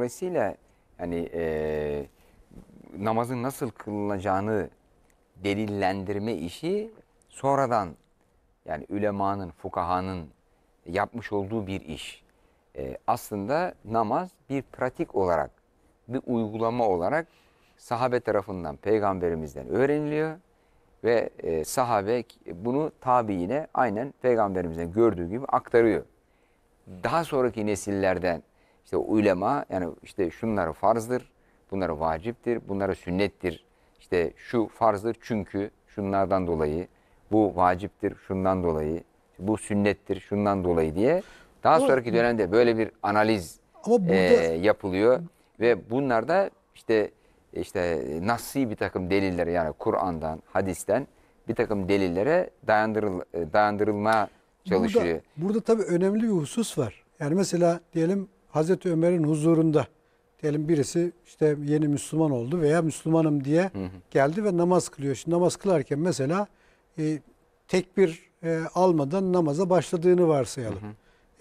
Dolayısıyla hani e, namazın nasıl kılınacağını delillendirme işi sonradan yani ülemanın, fukahanın yapmış olduğu bir iş. E, aslında namaz bir pratik olarak, bir uygulama olarak sahabe tarafından, peygamberimizden öğreniliyor. Ve e, sahabe bunu tabiine aynen peygamberimizden gördüğü gibi aktarıyor. Daha sonraki nesillerden işte ulema yani işte şunları farzdır, bunları vaciptir, bunlara sünnettir. İşte şu farzdır çünkü şunlardan dolayı, bu vaciptir şundan dolayı, bu sünnettir şundan dolayı diye. Daha ama, sonraki dönemde böyle bir analiz ama e, burada, e, yapılıyor ve bunlarda işte işte nasıl bir takım delillere yani Kur'an'dan, hadisten bir takım delillere dayandırıl, dayandırılma çalışıyor. Burada, burada tabii önemli bir husus var. Yani mesela diyelim Hazreti Ömer'in huzurunda diyelim birisi işte yeni Müslüman oldu veya Müslümanım diye geldi ve namaz kılıyor. Şimdi namaz kılarken mesela e, tekbir e, almadan namaza başladığını varsayalım. Hı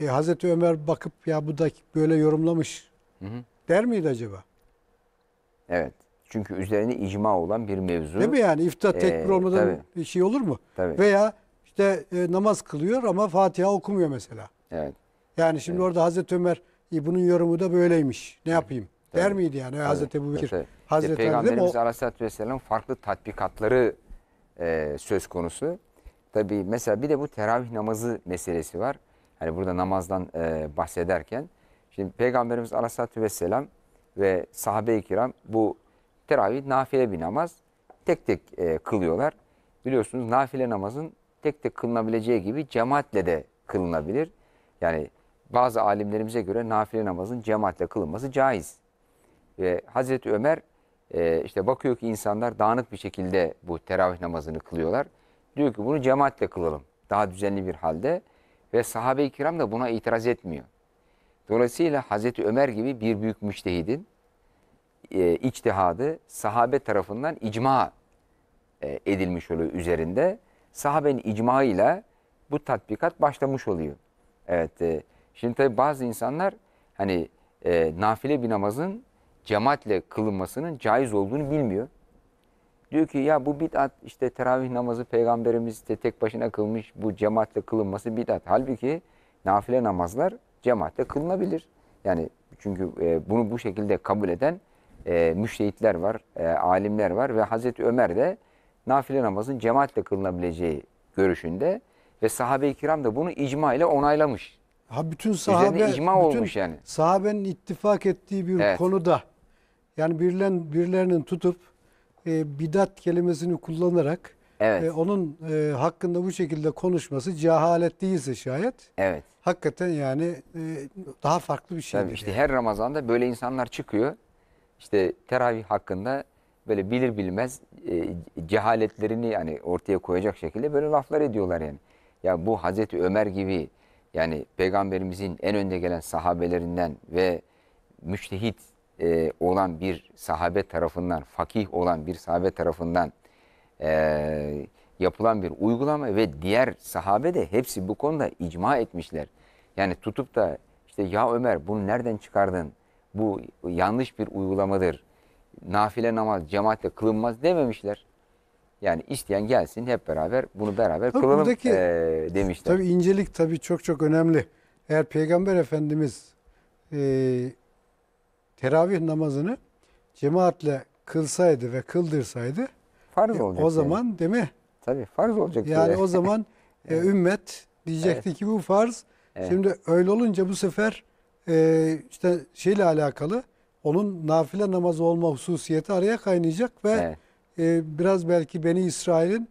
hı. E, Hazreti Ömer bakıp ya bu da böyle yorumlamış hı hı. der miydi acaba? Evet. Çünkü üzerine icma olan bir mevzu. Değil mi yani? İftar ee, olmadan bir şey olur mu? Tabii. Veya işte e, namaz kılıyor ama Fatiha okumuyor mesela. Evet. Yani şimdi evet. orada Hazreti Ömer e, bunun yorumu da böyleymiş. Ne yapayım? Tabii. Der miydi yani Tabii. Hazreti Ebu Bekir? Tabii. Hazreti işte Peygamberimiz o... Aleyhisselatü Vesselam farklı tatbikatları e, söz konusu. Tabii mesela bir de bu teravih namazı meselesi var. Hani burada namazdan e, bahsederken. Şimdi Peygamberimiz Aleyhisselatü Vesselam ve sahabe-i kiram bu teravih nafile bir namaz. Tek tek e, kılıyorlar. Biliyorsunuz nafile namazın tek tek kılınabileceği gibi cemaatle de kılınabilir. Yani bazı alimlerimize göre nafile namazın cemaatle kılınması caiz. Ve Hazreti Ömer e, işte bakıyor ki insanlar dağınık bir şekilde bu teravih namazını kılıyorlar. Diyor ki bunu cemaatle kılalım. Daha düzenli bir halde. Ve sahabe-i kiram da buna itiraz etmiyor. Dolayısıyla Hazreti Ömer gibi bir büyük müştehidin e, içtihadı sahabe tarafından icma e, edilmiş oluyor üzerinde. Sahabenin icma ile bu tatbikat başlamış oluyor. Evet. E, Şimdi tabii bazı insanlar hani e, nafile bir namazın cemaatle kılınmasının caiz olduğunu bilmiyor. Diyor ki ya bu bid'at işte teravih namazı peygamberimiz de tek başına kılmış bu cemaatle kılınması bid'at. Halbuki nafile namazlar cemaatle kılınabilir. Yani çünkü e, bunu bu şekilde kabul eden e, müştehitler var, e, alimler var ve Hazreti Ömer de nafile namazın cemaatle kılınabileceği görüşünde ve sahabe-i kiram da bunu icma ile onaylamış. Ha bütün sahabe icma bütün olmuş yani. Sahabenin ittifak ettiği bir Evet. konuda yani birilen birilerinin tutup e, bidat kelimesini kullanarak Evet. e, onun e, hakkında bu şekilde konuşması cehalet değilse şayet Evet. hakikaten yani e, daha farklı bir şey. Tabii işte her Ramazan'da böyle insanlar çıkıyor. İşte teravih hakkında böyle bilir bilmez e, cehaletlerini yani ortaya koyacak şekilde böyle laflar ediyorlar yani. Ya bu Hazreti Ömer gibi yani peygamberimizin en önde gelen sahabelerinden ve müçtehit e, olan bir sahabe tarafından, fakih olan bir sahabe tarafından e, yapılan bir uygulama ve diğer sahabe de hepsi bu konuda icma etmişler. Yani tutup da işte ya Ömer bunu nereden çıkardın? Bu yanlış bir uygulamadır. Nafile namaz cemaatle kılınmaz dememişler. Yani isteyen gelsin hep beraber bunu beraber tabii kılalım buradaki, e, demişler. Tabii incelik tabii çok çok önemli. Eğer Peygamber Efendimiz e, teravih namazını cemaatle kılsaydı ve kıldırsaydı farz e, olacak. O zaman yani. değil mi? Tabii farz olacak. Yani o zaman e, ümmet diyecekti evet. ki bu farz. Evet. Şimdi öyle olunca bu sefer e, işte şeyle alakalı onun nafile namazı olma hususiyeti araya kaynayacak ve evet ee, biraz belki Beni İsrail'in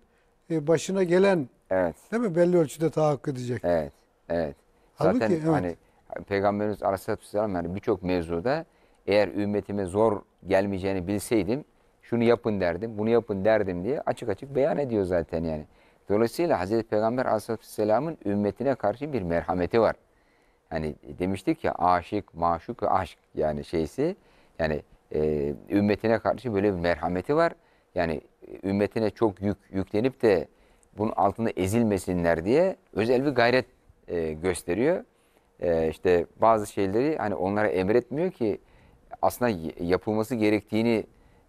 e, başına gelen evet. değil mi? Belli ölçüde tahakkuk edecek. Evet. Evet. Halbuki, Zaten evet. hani Peygamberimiz Aleyhisselam yani birçok mevzuda eğer ümmetime zor gelmeyeceğini bilseydim şunu yapın derdim, bunu yapın derdim diye açık açık beyan ediyor zaten yani. Dolayısıyla Hazreti Peygamber Aleyhisselam'ın ümmetine karşı bir merhameti var. Hani demiştik ya aşık, maşuk ve aşk yani şeysi yani e, ümmetine karşı böyle bir merhameti var. Yani e, ümmetine çok yük yüklenip de bunun altında ezilmesinler diye özel bir gayret e, gösteriyor. E, işte bazı şeyleri hani onlara emretmiyor ki aslında yapılması gerektiğini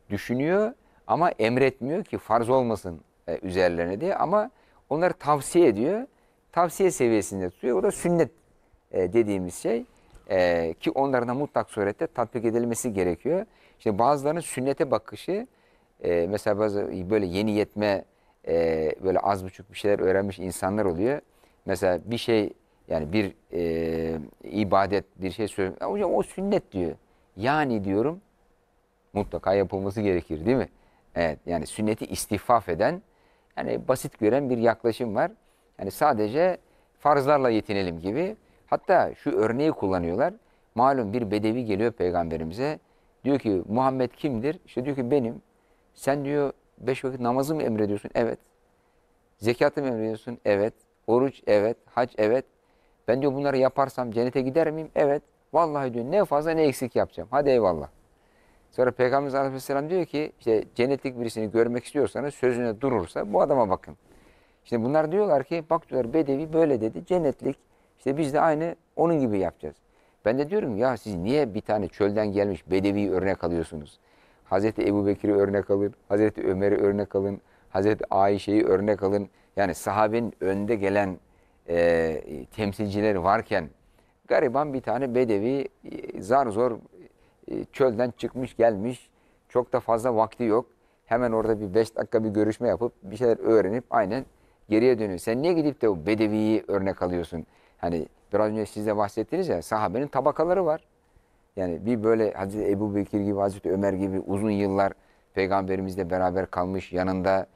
düşünüyor ama emretmiyor ki farz olmasın e, üzerlerine diye ama onları tavsiye ediyor. Tavsiye seviyesinde tutuyor. O da sünnet e, dediğimiz şey e, ki onların da mutlak surette tatbik edilmesi gerekiyor. İşte bazılarının sünnete bakışı e, mesela bazı böyle yeni yetme e, böyle az buçuk bir şeyler öğrenmiş insanlar oluyor. Mesela bir şey yani bir e, ibadet bir şey söylüyorum Hocam o sünnet diyor. Yani diyorum mutlaka yapılması gerekir değil mi? Evet yani sünneti istifaf eden yani basit gören bir yaklaşım var. Yani sadece farzlarla yetinelim gibi. Hatta şu örneği kullanıyorlar. Malum bir bedevi geliyor peygamberimize. Diyor ki Muhammed kimdir? İşte diyor ki benim sen diyor beş vakit namazı mı emrediyorsun? Evet. Zekatı mı emrediyorsun? Evet. Oruç? Evet. Hac? Evet. Ben diyor bunları yaparsam cennete gider miyim? Evet. Vallahi diyor ne fazla ne eksik yapacağım. Hadi eyvallah. Sonra Peygamberimiz Aleyhisselam diyor ki işte cennetlik birisini görmek istiyorsanız sözüne durursa bu adama bakın. Şimdi bunlar diyorlar ki bak diyorlar Bedevi böyle dedi cennetlik işte biz de aynı onun gibi yapacağız. Ben de diyorum ya siz niye bir tane çölden gelmiş Bedevi örnek alıyorsunuz? Hazreti Ebu Bekir'i örnek alın, Hazreti Ömer'i örnek alın, Hazreti Ayşe'yi örnek alın. Yani sahabenin önde gelen e, temsilcileri varken gariban bir tane bedevi e, zar zor e, çölden çıkmış gelmiş. Çok da fazla vakti yok. Hemen orada bir beş dakika bir görüşme yapıp bir şeyler öğrenip aynen geriye dönüyor. Sen niye gidip de o bedeviyi örnek alıyorsun? Hani biraz önce size bahsettiniz ya sahabenin tabakaları var. Yani bir böyle Hazreti Ebu Bekir gibi, Hazreti Ömer gibi uzun yıllar peygamberimizle beraber kalmış, yanında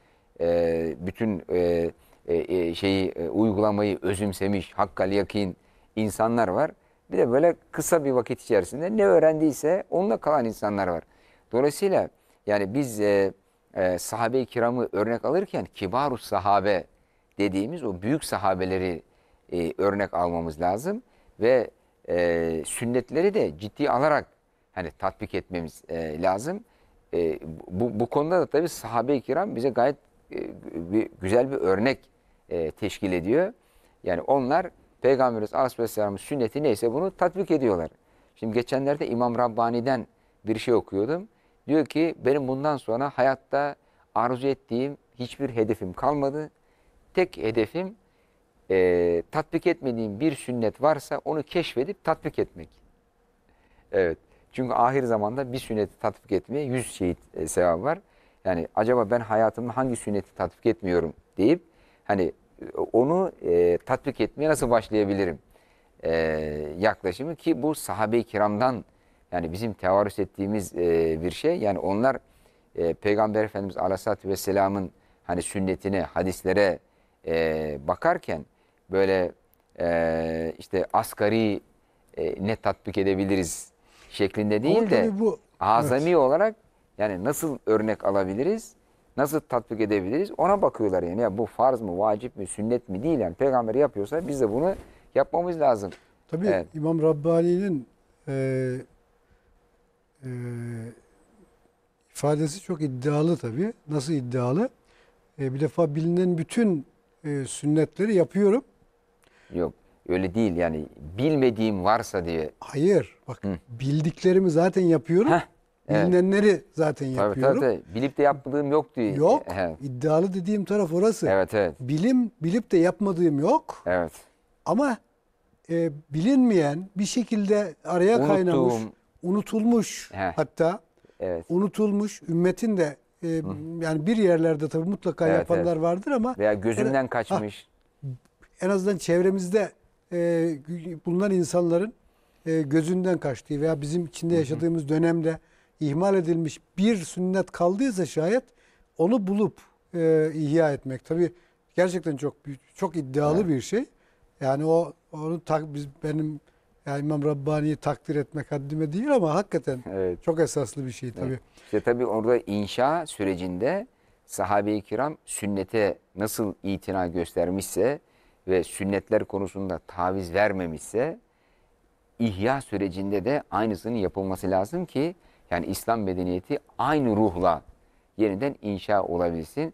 e, bütün e, e, e şeyi e, uygulamayı özümsemiş, hakkal yakin insanlar var. Bir de böyle kısa bir vakit içerisinde ne öğrendiyse onunla kalan insanlar var. Dolayısıyla yani biz e, e, sahabe-i kiramı örnek alırken kibaru sahabe dediğimiz o büyük sahabeleri e, örnek almamız lazım. Ve e, sünnetleri de ciddi alarak hani tatbik etmemiz e, lazım. E, bu, bu konuda da tabii sahabe-i kiram bize gayet e, bir, güzel bir örnek e, teşkil ediyor. Yani onlar Peygamberimiz Aleyhisselam'ın sünneti neyse bunu tatbik ediyorlar. Şimdi geçenlerde İmam Rabbani'den bir şey okuyordum. Diyor ki benim bundan sonra hayatta arzu ettiğim hiçbir hedefim kalmadı. Tek hedefim e, tatbik etmediğin bir sünnet varsa onu keşfedip tatbik etmek. Evet. Çünkü ahir zamanda bir sünneti tatbik etmeye yüz şehit e, sevabı var. Yani acaba ben hayatımda hangi sünneti tatbik etmiyorum deyip hani e, onu e, tatbik etmeye nasıl başlayabilirim e, yaklaşımı ki bu sahabe-i kiramdan yani bizim tevarüs ettiğimiz e, bir şey. Yani onlar e, Peygamber Efendimiz Aleyhisselatü Vesselam'ın hani sünnetine, hadislere e, bakarken böyle e, işte asgari e, ne tatbik edebiliriz şeklinde değil Ama de bu, azami evet. olarak yani nasıl örnek alabiliriz? Nasıl tatbik edebiliriz? Ona bakıyorlar yani. Ya bu farz mı, vacip mi, sünnet mi değil yani. Peygamber yapıyorsa biz de bunu yapmamız lazım. Tabii evet. İmam Rabbani'nin e, e, ifadesi çok iddialı tabii. Nasıl iddialı? E, bir defa bilinen bütün e, sünnetleri yapıyorum Yok öyle değil yani bilmediğim varsa diye. Hayır bak Hı. bildiklerimi zaten yapıyorum. Heh, evet. zaten yapıyorum. Tabii tabii bilip de yapmadığım yok diye. Yok evet. iddialı dediğim taraf orası. Evet evet. Bilim bilip de yapmadığım yok. Evet. Ama e, bilinmeyen bir şekilde araya Unuttuğum... kaynamış, unutulmuş Heh. hatta. Evet. Unutulmuş ümmetin de e, yani bir yerlerde tabii mutlaka evet, yapanlar evet. vardır ama veya gözümden yani, kaçmış. Ha, ah, en azından çevremizde e, bulunan insanların e, gözünden kaçtığı veya bizim içinde yaşadığımız dönemde ihmal edilmiş bir sünnet kaldıysa şayet onu bulup e, ihya etmek. tabi gerçekten çok çok iddialı evet. bir şey. Yani o onu tak biz benim yani İmam Rabbani'yi takdir etmek haddime değil ama hakikaten evet. çok esaslı bir şey tabi Evet. İşte tabii orada inşa sürecinde sahabe-i kiram sünnete nasıl itina göstermişse ve sünnetler konusunda taviz vermemişse ihya sürecinde de aynısının yapılması lazım ki yani İslam medeniyeti aynı ruhla yeniden inşa olabilsin.